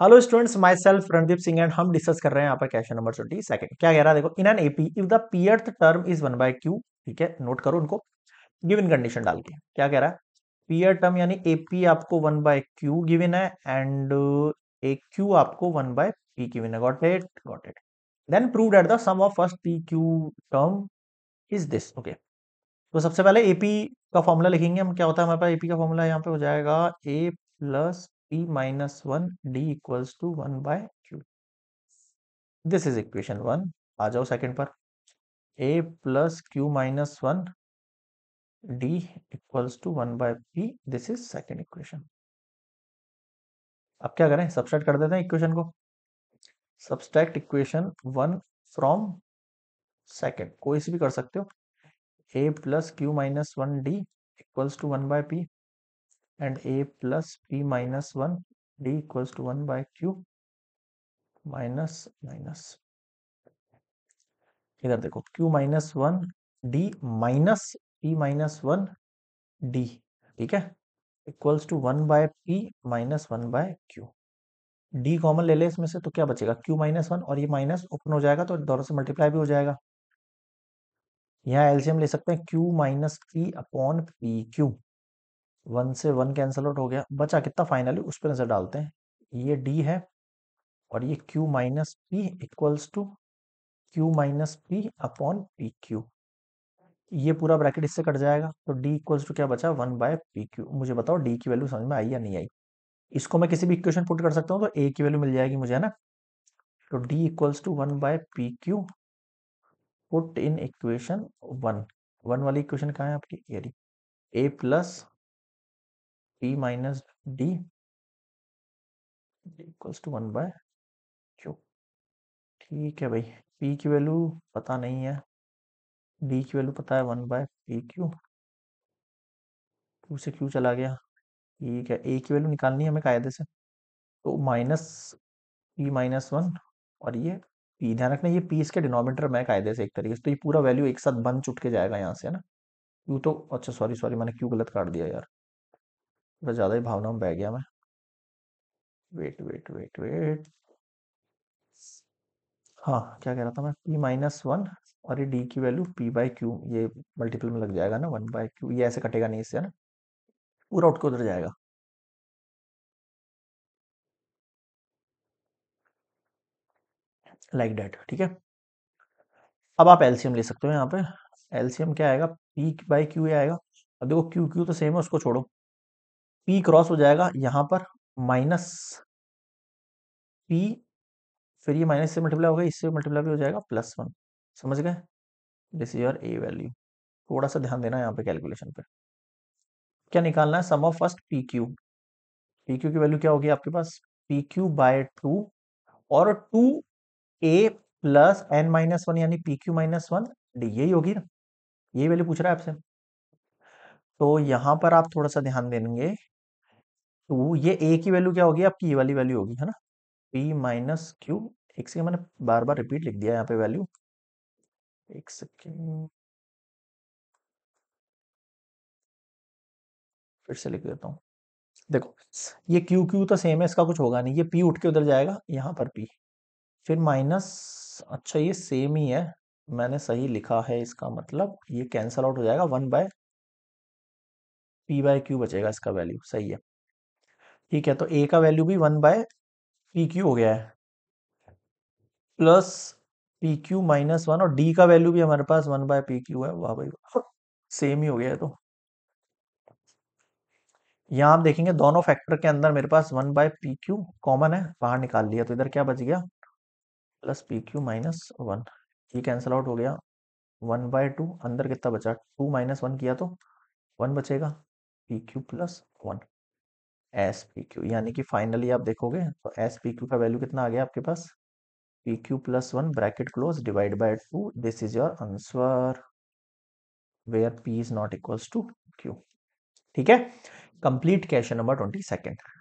Hello students myself Randeep Singh and हम discuss कर रहे हैं यहाँ पर क्वेश्चन नंबर ट्वेंटी सेकंड क्या कह रहा है देखो in an AP if the pth term is one by q ठीक है नोट करो उनको गिवन कंडीशन डाल के क्या कह रहा है पीयर टर्म यानी एपी आपको वन बाय क्यू गिविन है एंड ए क्यू आपको वन बाय पी गिविन है got it got it then prove at the sum of first p q term is this okay तो सबसे पहले AP का formula लिखेंगे हम क्या होता है हमारे पास एपी का फॉर्मूला यहाँ पे हो जाएगा a plus p minus 1 d equals to 1 by q. This is equation 1. आ जाओ सेकंड पर a plus q minus one d equals to 1 by p. This is second equation. अब क्या करें सब्सट्रैक्ट कर देते हैं इक्वेशन को subtract equation one from second कोई से भी कर सकते हो a plus q minus one d equals to one by p and a plus p minus one d equals to 1 by q minus minus इधर देखो q minus one d minus p minus one d ठीक है equals to one by p minus one by q d common ले ले इसमें से तो क्या बचेगा क्यू माइनस वन और ये माइनस ओपन हो जाएगा तो दोनों से मल्टीप्लाई भी हो जाएगा यहाँ एल्सियम ले सकते हैं q minus p upon p q one से वन कैंसिल आउट हो गया बचा कितना फाइनली उस पर नजर डालते हैं ये डी है और ये q minus p equals to q minus p upon p q ये पूरा ब्रैकेट इससे कट जाएगा तो डी इक्वल्स टू क्या बचा वन बाय पी क्यू मुझे बताओ डी की वैल्यू समझ में आई या नहीं आई इसको मैं किसी भी इक्वेशन पुट कर सकता हूँ तो ए की वैल्यू मिल जाएगी मुझे है ना तो d equals to one by p q put in equation one one वाली इक्वेशन कहाँ है आपकी ये a plus p minus d equals to one by q ठीक है भाई पी की वैल्यू पता नहीं है डी की वैल्यू पता है one by p q two से क्यू चला गया ठीक है ए की वैल्यू निकालनी है हमें कायदे से तो माइनस p माइनस वन और ये पी ध्यान रखना ये पी इसके डिनोमीटर में कायदे से एक तरीके से तो ये पूरा वैल्यू एक साथ बन चुट के जाएगा यहाँ से है ना क्यू तो अच्छा सॉरी सॉरी मैंने क्यू गलत काट दिया यार थोड़ा ज़्यादा ही भावना में बह गया मैं वेट वेट वेट वेट हाँ क्या कह रहा था मैं p माइनस वन और ये डी की वैल्यू पी बाई क्यू ये मल्टीपल में लग जाएगा ना वन बाई क्यू ये ऐसे कटेगा नहीं इससे ना पूरा आउट को उधर जाएगा लाइक डेट ठीक है अब आप एलसीएम ले सकते हो यहाँ पे एलसीएम क्या आएगा पी बाई क्यू आएगा अब देखो क्यू क्यू तो सेम है उसको छोड़ो पी क्रॉस हो जाएगा यहां पर माइनस पी फिर ये माइनस से मल्टीप्लाई होगा इससे मल्टीप्लाई भी हो जाएगा प्लस वन समझ गए this is your a value थोड़ा सा ध्यान देना यहाँ पे कैलकुलेशन पे क्या निकालना है sum of first p q p q की वैल्यू क्या होगी आपके पास पी क्यू बाय टू और two a plus n minus one यानी p q minus one d यही होगी ना यही वैल्यू पूछ रहा है आपसे तो यहाँ पर आप थोड़ा सा ध्यान देंगे टू तो ये ए की वैल्यू क्या होगी आपकी ये वाली वैल्यू होगी है ना पी माइनस क्यू एक सेकेंड मैंने बार बार रिपीट लिख दिया यहाँ पे वैल्यू एक सेकेंड फिर से लिख देता हूँ देखो ये क्यू क्यू तो सेम है इसका कुछ होगा नहीं ये पी उठ के उधर जाएगा यहाँ पर पी फिर माइनस अच्छा ये सेम ही है मैंने सही लिखा है इसका मतलब ये कैंसल आउट हो जाएगा one by p by q बचेगा इसका वैल्यू सही है ठीक है तो ए का वैल्यू भी वन बाय पी क्यू हो गया है plus p q minus one और डी का वैल्यू भी हमारे पास वन बाय पी क्यू है वाह भाई वाह सेम ही हो गया है तो यहां आप देखेंगे दोनों फैक्टर के अंदर मेरे पास one by p q common है बाहर निकाल लिया तो इधर क्या बच गया plus p q minus one ये कैंसिल आउट हो गया वन बाय टू अंदर कितना बचा टू माइनस वन किया तो वन बचेगा p q plus one S p q यानी कि फाइनली आप देखोगे तो एस पी क्यू का वैल्यू कितना आ गया आपके पास p q plus one bracket close divide by two this is your answer where p is not equals to q ठीक है complete question number twenty second